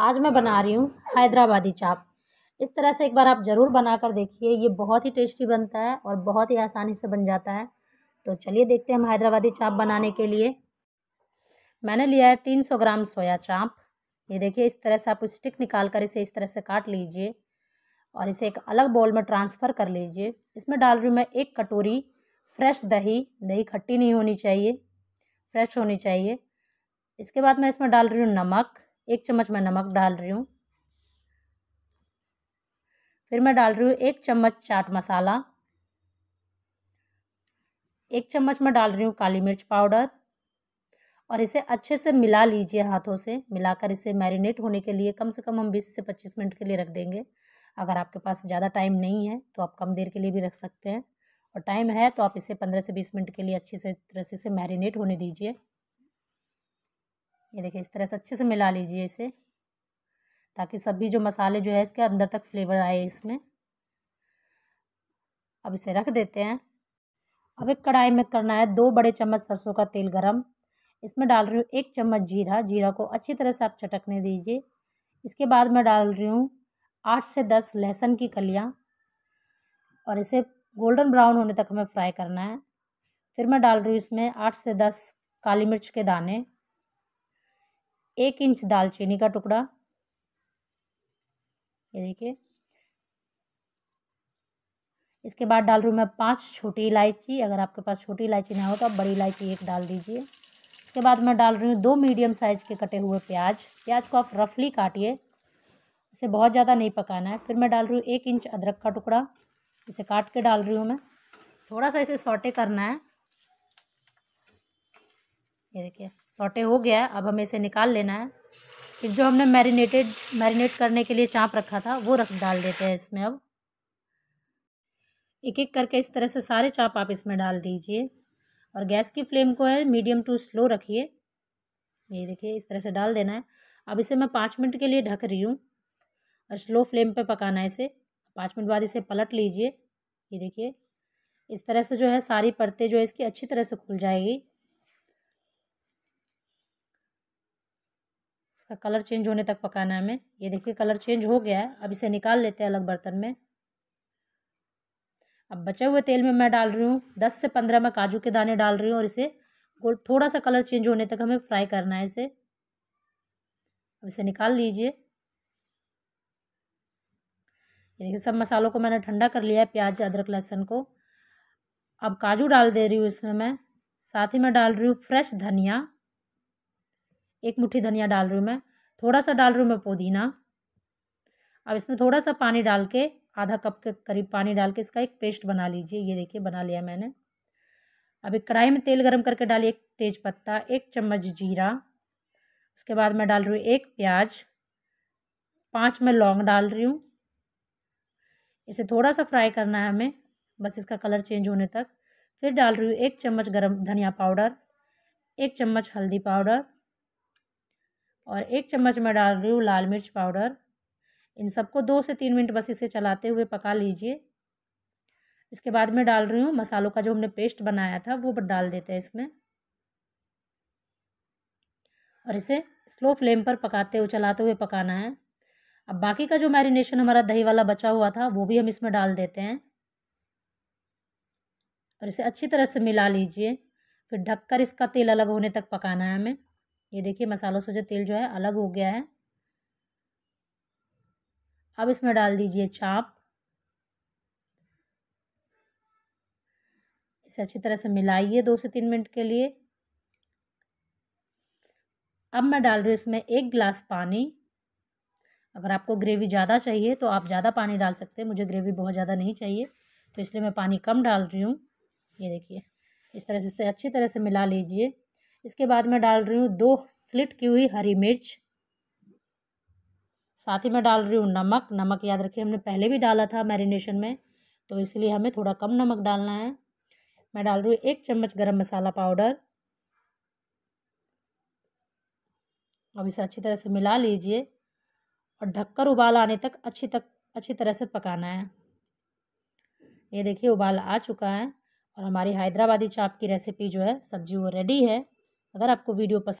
आज मैं बना रही हूँ हैदराबादी चाप इस तरह से एक बार आप ज़रूर बना कर देखिए ये बहुत ही टेस्टी बनता है और बहुत ही आसानी से बन जाता है तो चलिए देखते हैं हम हैदराबादी चाप बनाने के लिए मैंने लिया है तीन सौ ग्राम सोया चाप ये देखिए इस तरह से आप स्टिक निकाल कर इसे इस तरह से काट लीजिए और इसे एक अलग बॉल में ट्रांसफ़र कर लीजिए इसमें डाल रही हूँ मैं एक कटोरी फ्रेश दही दही खट्टी नहीं होनी चाहिए फ्रेश होनी चाहिए इसके बाद मैं इसमें डाल रही हूँ नमक एक चम्मच मैं नमक डाल रही हूँ फिर मैं डाल रही हूँ एक चम्मच चाट मसाला एक चम्मच मैं डाल रही हूँ काली मिर्च पाउडर और इसे अच्छे से मिला लीजिए हाथों से मिलाकर इसे मैरिनेट होने के लिए कम से कम हम बीस से पच्चीस मिनट के लिए रख देंगे अगर आपके पास ज़्यादा टाइम नहीं है तो आप कम देर के लिए भी रख सकते हैं और टाइम है तो आप इसे पंद्रह से बीस मिनट के लिए अच्छे से तरह से मैरिनेट होने दीजिए ये देखिए इस तरह से अच्छे से मिला लीजिए इसे ताकि सभी जो मसाले जो है इसके अंदर तक फ्लेवर आए इसमें अब इसे रख देते हैं अब एक कढ़ाई में करना है दो बड़े चम्मच सरसों का तेल गरम इसमें डाल रही हूँ एक चम्मच जीरा जीरा को अच्छी तरह से आप चटकने दीजिए इसके बाद मैं डाल रही हूँ आठ से दस लहसुन की कलियाँ और इसे गोल्डन ब्राउन होने तक हमें फ्राई करना है फिर मैं डाल रही हूँ इसमें आठ से दस काली मिर्च के दाने एक इंच दालचीनी का टुकड़ा ये देखिए इसके बाद डाल रही हूँ मैं पांच छोटी इलायची अगर आपके पास छोटी इलायची ना हो तो आप बड़ी इलायची एक डाल दीजिए इसके बाद मैं डाल रही हूँ दो मीडियम साइज़ के कटे हुए प्याज प्याज को आप रफली काटिए इसे बहुत ज़्यादा नहीं पकाना है फिर मैं डाल रही हूँ एक इंच अदरक का टुकड़ा इसे काट के डाल रही हूँ मैं थोड़ा सा इसे सॉटे करना है ये देखिए सौटे हो गया अब हमें इसे निकाल लेना है फिर जो हमने मैरिनेटेड मैरिनेट करने के लिए चाँप रखा था वो रख डाल देते हैं इसमें अब एक एक करके इस तरह से सारे चाँप आप इसमें डाल दीजिए और गैस की फ्लेम को है मीडियम टू स्लो रखिए ये देखिए इस तरह से डाल देना है अब इसे मैं पाँच मिनट के लिए ढक रही हूँ और स्लो फ्लेम पे पकाना है इसे पाँच मिनट बाद इसे पलट लीजिए ये देखिए इस तरह से जो है सारी परतें जो है इसकी अच्छी तरह से खुल जाएगी इसका कलर चेंज होने तक पकाना है हमें ये देखिए कलर चेंज हो गया है अब इसे निकाल लेते हैं अलग बर्तन में अब बचे हुए तेल में मैं डाल रही हूँ दस से पंद्रह मैं काजू के दाने डाल रही हूँ और इसे गोल्ड थोड़ा सा कलर चेंज होने तक हमें फ्राई करना है इसे अब इसे निकाल लीजिए ये देखिए सब मसालों को मैंने ठंडा कर लिया है प्याज अदरक लहसुन को अब काजू डाल दे रही हूँ इसमें मैं साथ ही मैं डाल रही हूँ फ्रेश धनिया एक मुट्ठी धनिया डाल रही हूँ मैं थोड़ा सा डाल रही हूँ मैं पुदीना अब इसमें थोड़ा सा पानी डाल के आधा कप के करीब पानी डाल के इसका एक पेस्ट बना लीजिए ये देखिए बना लिया मैंने अब एक कढ़ाई में तेल गरम करके डालिए एक तेज पत्ता एक चम्मच जीरा उसके बाद मैं डाल रही हूँ एक प्याज पाँच में लौंग डाल रही हूँ इसे थोड़ा सा फ्राई करना है हमें बस इसका कलर चेंज होने तक फिर डाल रही हूँ एक चम्मच गरम धनिया पाउडर एक चम्मच हल्दी पाउडर और एक चम्मच मैं डाल रही हूँ लाल मिर्च पाउडर इन सबको दो से तीन मिनट बस इसे चलाते हुए पका लीजिए इसके बाद मैं डाल रही हूँ मसालों का जो हमने पेस्ट बनाया था वो डाल देते हैं इसमें और इसे स्लो फ्लेम पर पकाते हुए चलाते हुए पकाना है अब बाकी का जो मैरिनेशन हमारा दही वाला बचा हुआ था वो भी हम इसमें डाल देते हैं और इसे अच्छी तरह से मिला लीजिए फिर ढककर इसका तेल अलग होने तक पकाना है हमें ये देखिए मसालों से जो तेल जो है अलग हो गया है अब इसमें डाल दीजिए चाप इसे अच्छी तरह से मिलाइए दो से तीन मिनट के लिए अब मैं डाल रही हूँ इसमें एक गिलास पानी अगर आपको ग्रेवी ज़्यादा चाहिए तो आप ज़्यादा पानी डाल सकते हैं मुझे ग्रेवी बहुत ज़्यादा नहीं चाहिए तो इसलिए मैं पानी कम डाल रही हूँ ये देखिए इस तरह से इसे अच्छी तरह से मिला लीजिए इसके बाद मैं डाल रही हूँ दो स्लिट की हुई हरी मिर्च साथ ही मैं डाल रही हूँ नमक नमक याद रखिए हमने पहले भी डाला था मैरिनेशन में तो इसलिए हमें थोड़ा कम नमक डालना है मैं डाल रही हूँ एक चम्मच गरम मसाला पाउडर अब इसे अच्छी तरह से मिला लीजिए और ढककर उबाल आने तक अच्छी तक अच्छी तरह से पकाना है ये देखिए उबाल आ चुका है और हमारी हैदराबादी चाप की रेसिपी जो है सब्जी वो रेडी है अगर आपको वीडियो पसंद